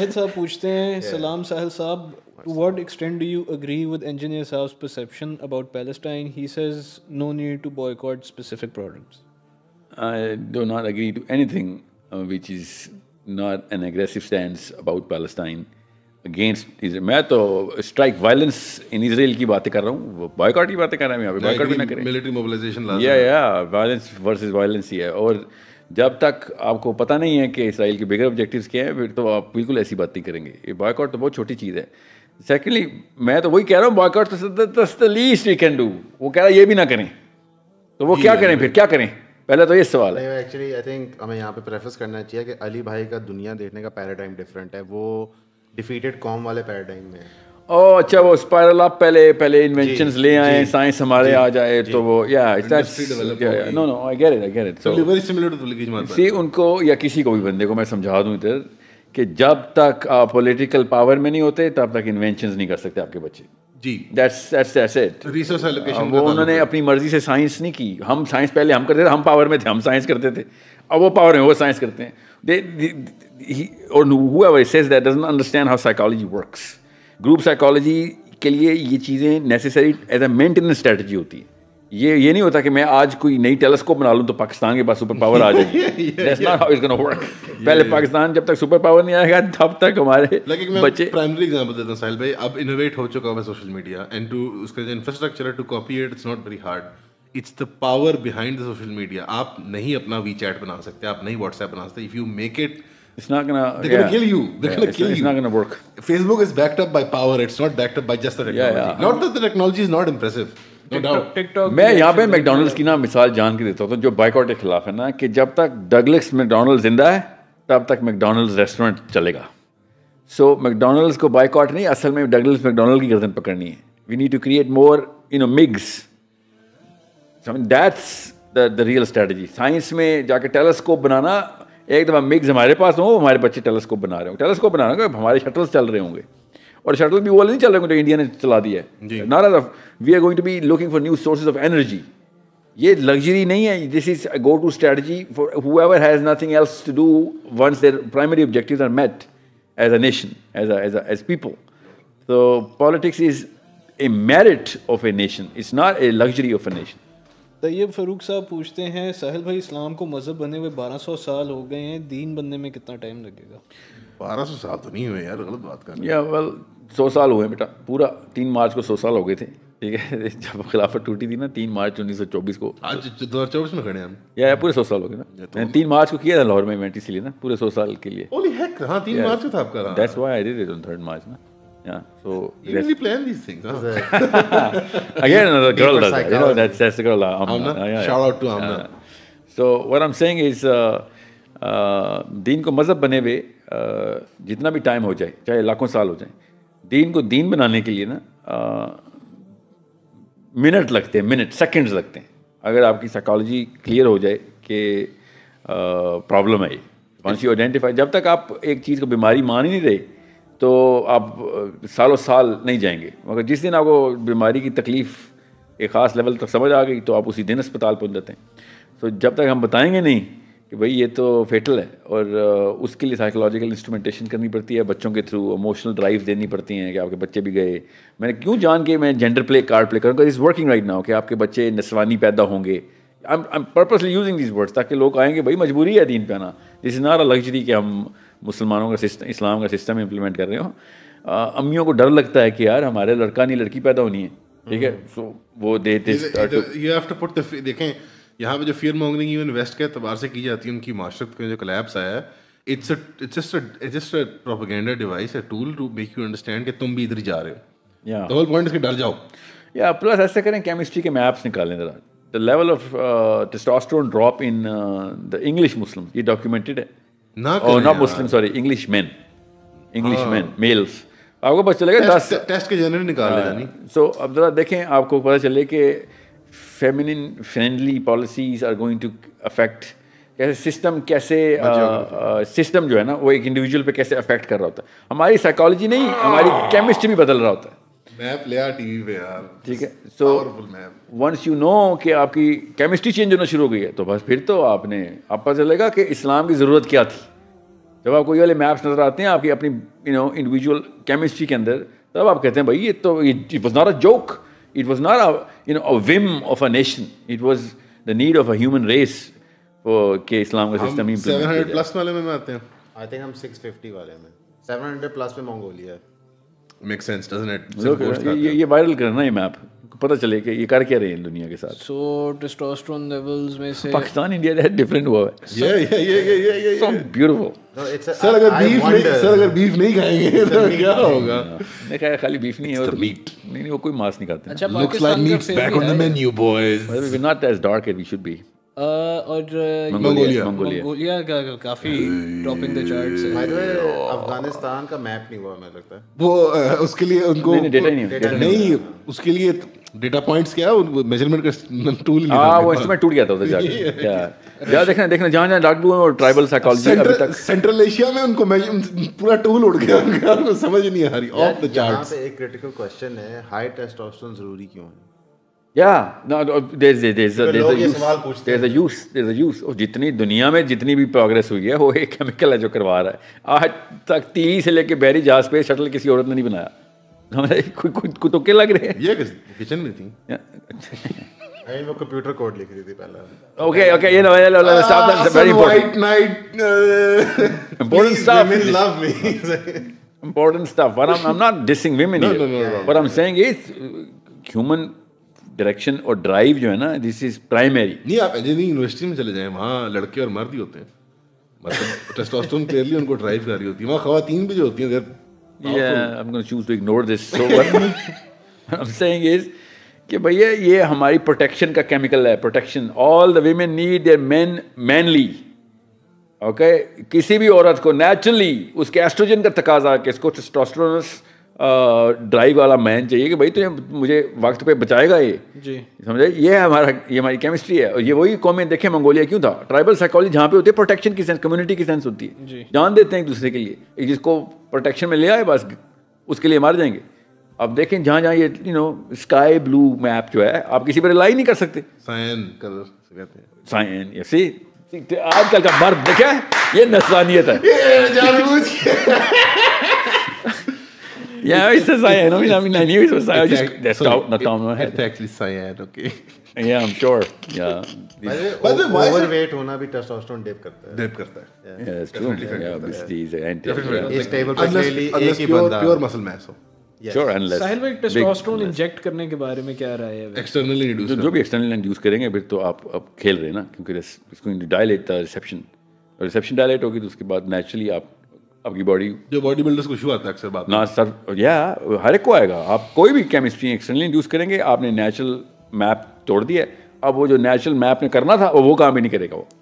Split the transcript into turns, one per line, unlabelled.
शाहिद साहब पूछते हैं सलाम साहिल साहब to what extent do you agree with engineer Saab's perception about Palestine? He says no need to boycott specific products. I do not agree to anything uh, which is not an aggressive stance about Palestine against Israel. मैं तो strike violence in Israel की बातें कर रहा हूँ boycott की बातें कर रहा हूँ यहाँ पे boycott भी ना करें military mobilization लाजमी yeah yeah violence versus violence ही है और जब तक आपको पता नहीं है कि इसराइल के बिगर ऑब्जेक्टिव्स क्या हैं फिर तो आप बिल्कुल ऐसी बात नहीं करेंगे ये बॉयकॉट तो बहुत छोटी चीज़ है सेकेंडली मैं तो वही कह रहा हूँ boycott the least we can do वो कह रहा है ये भी ना करें तो वो क्या करें फिर क्या करें पहले तो ये सवाल है एक्चुअली आई थिंक हमें यहाँ पे प्रेफर्स करना चाहिए कि अली भाई का दुनिया देखने का पैराडाइम डिफरेंट है वो डिफीटेड कॉम वाले पैराडाइम में ओ oh, अच्छा वो स्पायरल आप पहले पहले इन्वेंशंस ले आए साइंस हमारे आ जाए तो वो या no no I get it I get it so very similar to see उनको या किसी को भी बंदे को मैं समझा दूं इधर कि जब तक आप पॉलिटिकल पावर में नहीं होते तब तक इन्वेंशंस नहीं कर सकते आपके बच्चे जी that's that's that's it resource allocation वो उन्होंने अपनी मर्जी से साइंस नहीं की हम साइंस पहले हम करते थे हम पावर में थे हम साइंस करते थे अब वो पावर में वो साइंस करते हैं दे और whoever says that doesn't understand how psychology works group psychology के लिए ये चीज़ें necessary as a maintenance strategy होती है ये ये नहीं होता कि मैं आज कोई नई टेलीस्कोप बना लूँ तो पाकिस्तान के पास सुपर पावर आ जाएगी पहले पाकिस्तान जब तक सुपर पावर नहीं आएगा तब तक हमारे बच्चे प्राइमरी एग्जांपल देता हूँ साहिल भाई अब इनोवेट हो चुका है सोशल मीडिया एंड टू उसका जो इंफ्रास्ट्रक्चर है to copy it it's not very hard it's the power behind the social media आप नहीं अपना वी चैट बना सकते आप नहीं व्हाट्सएप बना सकते if you make it It's not gonna. They're yeah. gonna kill you. They're yeah, gonna kill it's you. It's not gonna work. Facebook is backed up by power. It's not backed up by just the technology. Yeah, yeah. Not that the technology is not impressive. TikTok मैं यहाँ पे McDonald's की ना मिसाल जान के देता हूँ जो बाइकआउट के खिलाफ है ना कि जब तक डगलिक्स मैकडोनल्ड जिंदा है तब तक मैकडोनल्ड्स रेस्टोरेंट चलेगा सो मैकडोनल्ड्स को बाइकआउट नहीं असल में डगलिक्स मैकडोनल्ड की गर्दन पकड़नी है we need to create more you know MiGs that's the real strategy science में जाके टेलीस्कोप बनाना एक दफ़ा मिग्स हमारे पास हो हमारे बच्चे टेलीस्कोप बना रहे हो टेलीस्कोप बना रहे होंगे हमारे शटल्स चल रहे होंगे और शटल भी वो नहीं चल रहे होंगे जो इंडिया ने चला दिया है of we are going to be looking for new sources of energy ये लग्जरी नहीं है this is go to strategy forever has nothing else to do once their primary objective are met as a nation as as as people तो politics is a merit of a nation it's not a luxury of a nation Tayyab Farooq साहब पूछते हैं साहिल भाई इस्लाम को मज़हब बने हुए 1200 साल हो गए हैं दीन बनने में कितना टाइम लगेगा 1200 साल तो नहीं हुए यार गलत बात कर या वेल सौ साल हुए बेटा पूरा तीन मार्च को सौ साल हो गए थे ठीक है जब खिलाफत टूटी थी ना तीन मार्च उन्नीस सौ चौबीस को आज दो हज़ार चौबीस में खड़े हम या, या पूरे सौ साल हो गए ना तो तीन मार्च को किया था लाहौर में इवेंट इसलिए ना पूरे सौ साल के लिए ओली हैक हाँ तीन मार्च को था आपका that's why I did it on 3 March ना Yeah. So you really plan these things. Huh? Again, the girl does that. You know, that's, that's the girl. Uh, Amna. Amna? Yeah, yeah, Shout out to Amna. Yeah. So what I'm saying is, uh, uh, दीन को मज़हब बने हुए जितना भी time हो जाए चाहे लाखों साल हो जाए दीन को दीन बनाने के लिए ना मिनट लगते हैं मिनट सेकंड्स लगते हैं अगर आपकी साइकोलॉजी क्लियर हो जाए कि प्रॉब्लम है वंस यू आइडेंटिफाई जब तक आप एक चीज़ को बीमारी मान ही नहीं रहे तो आप सालों साल नहीं जाएंगे मगर जिस दिन आपको बीमारी की तकलीफ़ एक ख़ास लेवल तक समझ आ गई तो आप उसी दिन अस्पताल पहुंच जाते हैं तो जब तक हम बताएंगे नहीं कि भाई ये तो फेटल है और उसके लिए साइकोलॉजिकल इंस्ट्रूमेंटेशन करनी पड़ती है बच्चों के थ्रू इमोशनल ड्राइव देनी पड़ती हैं कि आपके बच्चे भी गए मैंने क्यों जान के मैं जेंडर प्ले कार्ड प्ले करूँगा इज़ वर्किंग राइट नाउ कि आपके बच्चे नस्वानी पैदा होंगे I am purposely using these words ताकि लोग आएंगे भाई मजबूरी है दीन पे आना this is not a luxury कि हम मुसलमानों का सिस्टम इस्लाम का सिस्टम इम्प्लीमेंट कर रहे हो अम्मियों को डर लगता है कि यार हमारे लड़का नहीं लड़की पैदा होनी है ठीक है सो हम्म। वो they you have to put देखें यहाँ पे जो फियर मॉन्गरिंग इवन वेस्ट के अतबार से की जाती है उनकी माशरत का जो कलेप्स आया है it's it's just it's just a propaganda device a tool to make you understand कि तुम भी इधर जा रहे हो या द होल पॉइंट डर जाओ या प्लस ऐसे करें केमिस्ट्री के मैप्स निकालें जरा the level of testosterone drop in the English Muslim ये डॉक्यूमेंटेड है ना Muslim sorry English man English man males आपको पता चलेगा दस टेस्ट के जनरल निकाल लेना सो अब ज़रा देखें आपको पता चले कि feminine friendly policies are going to affect कैसे सिस्टम कैसे सिस्टम जो है ना वो एक इंडिविजुअल पे कैसे अफेक्ट कर रहा होता है हमारी साइकोलॉजी नहीं हमारी केमिस्ट्री भी बदल रहा होता है मैप ले आ टीवी पे यार ठीक है सो तो मैप वंस यू नो कि आपकी केमिस्ट्री चेंज होना शुरू हो गई है तो बस फिर तो आपने आप पता चलेगा कि इस्लाम की ज़रूरत क्या थी जब आपको ये वाले मैप्स नज़र आते हैं आपकी अपनी यू नो इंडिविजुअल केमिस्ट्री के अंदर तब आप कहते हैं भाई ये तो it was not a joke it was not a you know a whim of a nation it was the need of a human race के इस्लाम का सिस्टम ही प्लस वाले में आते हैं आई थिंक हम 650 वाले में 700 प्लस में मंगोलिया है मेक सेंस डजंट इट लोग ये ये वायरल करना ये मैप पता चले कि ये कर क्या रहे हैं दुनिया के साथ सो टेस्टोस्टेरोन लेवल्स में से पाकिस्तान इंडिया दैट डिफरेंट हुआ है ये ये ये ये ये सो ब्यूटीफुल सर अगर बीफ नहीं सर अगर बीफ नहीं खाएंगे तो क्या होगा मैं कहा खाली बीफ नहीं है और मीट नहीं नहीं वो कोई मांस नहीं खाते looks like meat back on the menu boys we are not as dark as we should be Uh, और uh, मंगोलिया का काफी टॉपिंग द चार्ट्स है अफगानिस्तान का मैप नहीं हुआ मुझे लगता है वो uh, उसके लिए उनको डेटा नहीं नहीं उसके लिए डेटा पॉइंट्स क्या मेजरमेंट का टूल हाँ वो इंस्ट्रूमेंट टूट गया था उधर जाके यार देखना देखना जहाँ जहाँ डाकू और ट्राइबल साइकोलॉजी अभी तक सेंट्रल एशिया में उनको पूरा टूल उड़ गया उनका समझ नहीं आ रही ऑफ द चार्ट एक क्रिटिकल क्वेश्चन है हाई टेस्टोस्टेरोन जरूरी क्यों है या ना देर यूज और तो जितनी दुनिया में जितनी भी प्रोग्रेस हुई है वो एक केमिकल है जो करवा रहा है आज तक तीस से लेके बैरी जहाज पे शटल किसी औरत ने नहीं बनाया हमारे कोई कुतुके लग रहे हैं ये किचन में थी नहीं वो कंप्यूटर कोड लिख रही थी पहला ओके ओके ये ना no no stop that's very important night important stuff in love me important stuff but I am not dissing women no, no, no, no, but no, i'm no. saying direction और drive जो है ना this is primary नहीं आप engineering university में चले जाएं वहाँ लड़के और मर्द ही होते हैं मतलब टेस्टोस्टेरोन क्लियरली उनको ड्राइव कर रही होती है वहाँ खवातीन भी जो होती हैं
I
am gonna choose to ignore this so what I am saying is कि भैया ये हमारी प्रोटेक्शन का केमिकल है protection all the women need their man manly okay किसी भी औरत को नेचुरली उसके एस्ट्रोजन का तकाजा के इसको टेस्टोस्टेरोन ड्राइव वाला मैन चाहिए कि भाई तुझे मुझे वक्त पे बचाएगा ये जी समझे ये हमारा ये हमारी केमिस्ट्री है और ये वही कौमें देखें मंगोलिया क्यों था ट्राइबल साइकोलॉजी जहाँ पे होती है प्रोटेक्शन की सेंस कम्युनिटी की सेंस होती है जान देते हैं एक दूसरे के लिए जिसको प्रोटेक्शन में ले आए बस उसके लिए मार जाएंगे अब देखें जहाँ जहाँ ये you know sky blue map जो है आप किसी पर लाई नहीं कर सकते साइन कलर साइन आजकल का बर्फ देखा ये नसलानियत है yeah, it's a cyan. I mean, I mean, I knew it was cyan. Just, That's so not on my head. It's actually cyan. Okay. Yeah, I'm sure. Yeah. But the way, overweight होना भी testosterone dip करता है. Dip करता है. Yeah, that's true. Yeah, obesity is anti. Definitely. Is Yeah. पे really एक ही बंदा. Pure muscle mass हो. Sure, unless साहिल भाई टेस्टोस्टेरोन इंजेक्ट करने के बारे में क्या राय है एक्सटर्नली इंड्यूस जो भी एक्सटर्नली इंड्यूस करेंगे फिर तो आप अब खेल रहे हैं ना क्योंकि इसको डायलेट द रिसेप्शन और रिसेप्शन डायलेट होगी तो उसके बाद नेचुरली आप आपकी बॉडी जो बॉडी बिल्डर्स को शुरू आता है अक्सर बात ना सर या हर एक को आएगा आप कोई भी केमिस्ट्री एक्सटर्नली यूज़ करेंगे आपने नेचुरल मैप तोड़ दिया अब वो जो नेचुरल मैप ने करना था वो वो काम ही नहीं करेगा वो